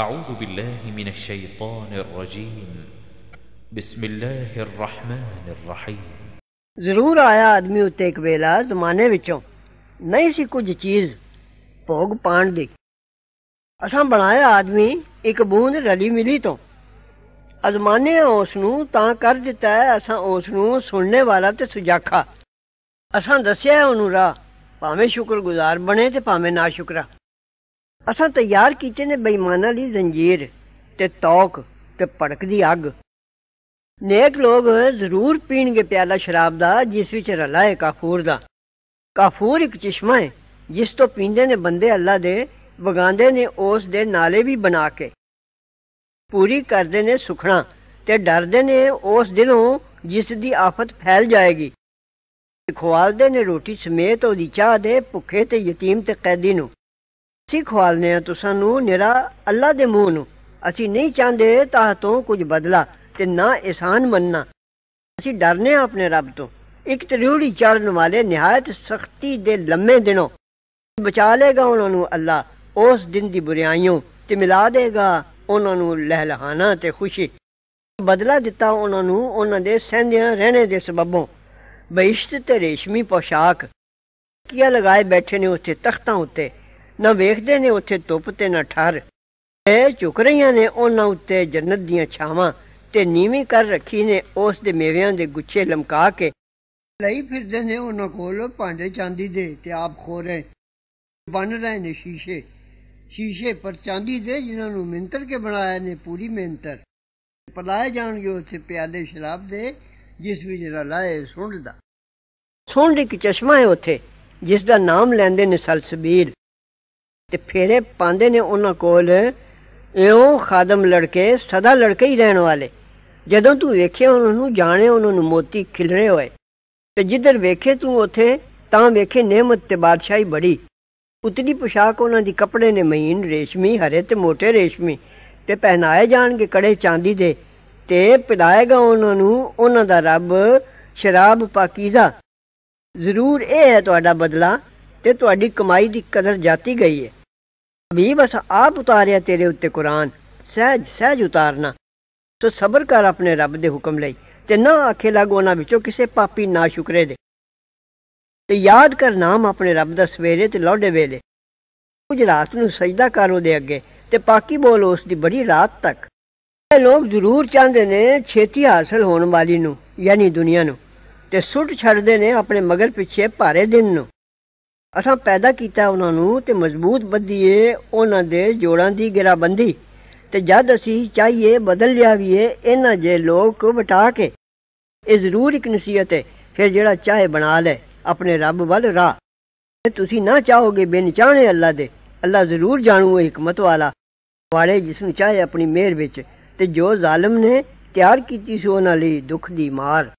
أعوذ بالله من الشيطان الرجيم بسم الله الرحمن الرحيم ਜ਼ਰੂਰ ਆਇਆ ਆਦਮੀ ਉੱਤੇ ਇੱਕ ਵੇਲਾ ਜ਼ਮਾਨੇ ਵਿੱਚੋਂ ਨਹੀਂ ਸੀ ਕੁਝ ਚੀਜ਼ ਭੋਗ ਪਾਣ ਦੀ ਅਸਾਂ ਬਣਾਇਆ ਆਦਮੀ ਇੱਕ ਬੂੰਦ ਰਲੀ ਮਿਲੀ ਤੋਂ ਅਜ਼ਮਾਨੇ ਉਸ ਨੂੰ ਤਾਂ ਕਰ ਦਿੱਤਾ ਹੈ ਅਸਾਂ ਉਸ ਨੂੰ ਸੁਣਨੇ ਵਾਲਾ ਤੇ ਸੁਜਾਖਾ ਅਸਾਂ ਦੱਸਿਆ ਉਹਨੂੰ ਰਾਹ ਭਾਵੇਂ ਸ਼ੁਕਰਗੁਜ਼ਾਰ ਬਣੇ ਤੇ ਭਾਵੇਂ ਨਾ ਸ਼ੁਕਰਾ ਅਸਾਂ ਤਿਆਰ ਕੀਤੇ ਨੇ ਬੇਈਮਾਨਾਂ ਲਈ ਜ਼ੰਜੀਰ ਤੇ ਤੌਕ ਤੇ ਦੀ ਅੱਗ ਨੇਕ ਲੋਗ ਜ਼ਰੂਰ ਪੀਣਗੇ ਪਿਆਲਾ ਸ਼ਰਾਬ ਦਾ ਜਿਸ ਵਿੱਚ ਰਲਾ ਹੈ ਕਾਫੂਰ ਦਾ ਕਾਫੂਰ ਇੱਕ ਚਸ਼ਮਾ ਹੈ ਜਿਸ ਤੋਂ ਪੀਂਦੇ ਨੇ ਬੰਦੇ ਅੱਲਾ ਦੇ ਵਗਾਉਂਦੇ ਨੇ ਉਸ ਦੇ ਨਾਲੇ ਵੀ ਬਣਾ ਕੇ ਪੂਰੀ ਕਰਦੇ ਨੇ ਸੁਖਣਾ ਤੇ ਡਰਦੇ ਨੇ ਉਸ ਦਿਨੋਂ ਜਿਸ ਦੀ ਆਫਤ ਫੈਲ ਜਾਏਗੀ ਖਵਾਲਦੇ ਨੇ ਰੋਟੀ ਸਮੇਤ ਉਹਦੀ ਚਾਹ ਦੇ ਭੁੱਖੇ ਤੇ ਯਤੀਮ ਤੇ ਕੈਦੀ ਨੂੰ ਅਸੀਂ ਖਵਾਲਨੇ ਆ ਤੁਸਾਂ ਨੂੰ ਨਿਰਾ ਅੱਲਾ ਦੇ ਮੂੰਹ ਨੂੰ ਅਸੀਂ ਨਹੀਂ ਚਾਹੁੰਦੇ ਤਾਂ ਤੋਂ ਕੁਝ ਬਦਲਾ ਤੇ ਨਾ ਇਹਸਾਨ ਮੰਨਣਾ ਅਸੀਂ ਡਰਨੇ ਆ ਆਪਣੇ ਰੱਬ ਤੋਂ ਇੱਕ ਤਰੂੜੀ ਚੜਨ ਵਾਲੇ ਨਿਹਾਇਤ ਸਖਤੀ ਦੇ ਲੰਮੇ ਦਿਨੋਂ ਬਚਾ ਲੇਗਾ ਉਹਨਾਂ ਨੂੰ ਅੱਲਾ ਉਸ ਦਿਨ ਦੀ ਬੁਰਾਈਆਂ ਤੇ ਮਿਲਾ ਦੇਗਾ ਉਹਨਾਂ ਨੂੰ ਲਹਿਲਹਾਣਾ ਤੇ ਖੁਸ਼ੀ ਬਦਲਾ ਦਿੱਤਾ ਉਹਨਾਂ ਨੂੰ ਉਹਨਾਂ ਦੇ ਸਹਿੰਦਿਆਂ ਰਹਿਣੇ ਦੇ ਸਬਬੋਂ ਬਹਿਸ਼ਤ ਤੇ ਰੇਸ਼ਮੀ ਪੋਸ਼ਾਕ ਕੀਆ ਲਗਾਏ ਬੈਠੇ ਨੇ ਉੱਤੇ ਤਖਤਾਂ ਉੱਤੇ ਨਾ ਵੇਖਦੇ ਨੇ ਉੱਥੇ ਧੁੱਪ ਤੇ ਨਾ ਠਰ ਐ ਝੁਕ ਰਹੀਆਂ ਨੇ ਉਹਨਾਂ ਉੱਤੇ ਜੰਨਤ ਦੀਆਂ ਛਾਵਾਂ ਤੇ ਨੀਵੀਂ ਕਰ ਰੱਖੀ ਨੇ ਉਸ ਦੇ ਮੇਵਿਆਂ ਦੇ ਗੁੱਛੇ ਲਮਕਾ ਕੇ ਲਈ ਫਿਰਦੇ ਨੇ ਉਹਨਾਂ ਕੋਲ ਭਾਂਡੇ ਚਾਂਦੀ ਦੇ ਤੇ ਆਪ ਖੋ ਰਹੇ ਬਣ ਰਹੇ ਨੇ ਸ਼ੀਸ਼ੇ ਸ਼ੀਸ਼ੇ ਪਰ ਚਾਂਦੀ ਦੇ ਜਿਨ੍ਹਾਂ ਨੂੰ ਮਿੰਤਰ ਕੇ ਬਣਾਇਆ ਨੇ ਪੂਰੀ ਮਿੰਤਰ ਪਲਾਏ ਜਾਣਗੇ ਉੱਥੇ ਪਿਆਲੇ ਸ਼ਰਾਬ ਦੇ ਜਿਸ ਵਿੱਚ ਰਲਾਏ ਸੁੰਡ ਦਾ ਸੁੰਡ ਇੱਕ ਚਸ਼ਮਾ ਹੈ ਉੱਥੇ ਜਿਸ ਦਾ ਨਾਮ ਲੈਂਦੇ ਨੇ ਸਲਸਬੀਲ ਤੇ ਫੇਰੇ ਪਾਉਂਦੇ ਨੇ ਉਹਨਾਂ ਕੋਲ ਇਉਂ ਖਾਦਮ ਲੜਕੇ ਸਦਾ ਲੜਕੇ ਹੀ ਰਹਿਣ ਵਾਲੇ ਜਦੋਂ ਤੂੰ ਵੇਖੇ ਉਹਨਾਂ ਨੂੰ ਜਾਣੇ ਉਹਨਾਂ ਨੂੰ ਮੋਤੀ ਖਿਲਰੇ ਹੋਏ ਤੇ ਜਿੱਧਰ ਵੇਖੇ ਤੂੰ ਉਥੇ ਤਾਂ ਵੇਖੇ ਨਿਹਮਤ ਤੇ ਬਾਦਸ਼ਾਹੀ ਬੜੀ ਉਤਨੀ ਪੋਸ਼ਾਕ ਉਹਨਾਂ ਦੀ ਕੱਪੜੇ ਨੇ ਮਹੀਨ ਰੇਸ਼ਮੀ ਹਰੇ ਤੇ ਮੋਟੇ ਰੇਸ਼ਮੀ ਤੇ ਪਹਿਨਾਏ ਜਾਣਗੇ ਕੜੇ ਚਾਂਦੀ ਦੇ ਤੇ ਪਿਦਾਏਗਾ ਉਹਨਾਂ ਨੂੰ ਉਹਨਾਂ ਦਾ ਰੱਬ ਸ਼ਰਾਬ ਪਾਕੀਜ਼ਾ ਜ਼ਰੂਰ ਇਹ ਹੈ ਤੁਹਾਡਾ ਬਦਲਾ ਤੇ ਤੁਹਾਡੀ ਕਮਾਈ ਦੀ ਕਦਰ ਜਾਤੀ ਗਈ ਹੈ ਵੀ ਬਸ ਆਪ ਉਤਾਰਿਆ ਤੇਰੇ ਉੱਤੇ ਕੁਰਾਨ ਸਹਿਜ ਸਹਿਜ ਉਤਾਰਨਾ ਤੋ ਸਬਰ ਕਰ ਆਪਣੇ ਰੱਬ ਦੇ ਹੁਕਮ ਲਈ ਤੇ ਨਾ ਆਖੇ ਲੱਗ ਉਹਨਾਂ ਵਿੱਚੋਂ ਕਿਸੇ ਪਾਪੀ ਨਾ ਸ਼ੁਕਰੇ ਦੇ ਤੇ ਯਾਦ ਕਰ ਨਾਮ ਆਪਣੇ ਰੱਬ ਦਾ ਸਵੇਰੇ ਤੇ ਲੋਡੇ ਵੇਲੇ ਕੁਝ ਰਾਤ ਨੂੰ ਸਜਦਾ ਕਰ ਉਹਦੇ ਅੱਗੇ ਤੇ ਪਾਕੀ ਬੋਲ ਉਸ ਦੀ ਬੜੀ ਰਾਤ ਤੱਕ ਇਹ ਲੋਕ ਜ਼ਰੂਰ ਚਾਹੁੰਦੇ ਨੇ ਛੇਤੀ ਹਾਸਲ ਹੋਣ ਵਾਲੀ ਨੂੰ ਯਾਨੀ ਦੁਨੀਆ ਨੂੰ ਤੇ ਸੁੱਟ ਛੱਡਦੇ ਨੇ ਆਪਣੇ ਮਗਰ ਪਿੱਛੇ ਭਾਰੇ ਦਿਨ ਨੂੰ ਅਸਾਂ ਪੈਦਾ ਕੀਤਾ ਉਹਨਾਂ ਨੂੰ ਤੇ ਮਜ਼ਬੂਤ ਬੱਧੀਏ ਉਹਨਾਂ ਦੇ ਜੋੜਾਂ ਦੀ ਗਿਰਾਬੰਦੀ ਤੇ ਜਦ ਅਸੀਂ ਚਾਹੀਏ ਬਦਲ ਜਾਵੀਏ ਇਹਨਾਂ ਜੇ ਲੋਕ ਵਟਾ ਕੇ ਇਹ ਜ਼ਰੂਰ ਇੱਕ ਨਸੀਹਤ ਹੈ ਫਿਰ ਜਿਹੜਾ ਚਾਹੇ ਬਣਾ ਲੈ ਆਪਣੇ ਰੱਬ ਵੱਲ ਰਾਹ ਤੁਸੀਂ ਨਾ ਚਾਹੋਗੇ ਬਿਨ ਚਾਹਣੇ ਅੱਲਾ ਦੇ ਅੱਲਾ ਜ਼ਰੂਰ ਜਾਣੂ ਹੈ ਹਕਮਤ ਵਾਲਾ ਵਾਲੇ ਜਿਸ ਨੂੰ ਚਾਹੇ ਆਪਣੀ ਮਿਹਰ ਵਿੱਚ ਤੇ ਜੋ ਜ਼ਾਲਮ ਨੇ ਤਿਆਰ ਕੀਤੀ ਸੋਨ ਵਾਲੀ ਲਈ ਦੁੱਖ ਦੀ ਮਾਰ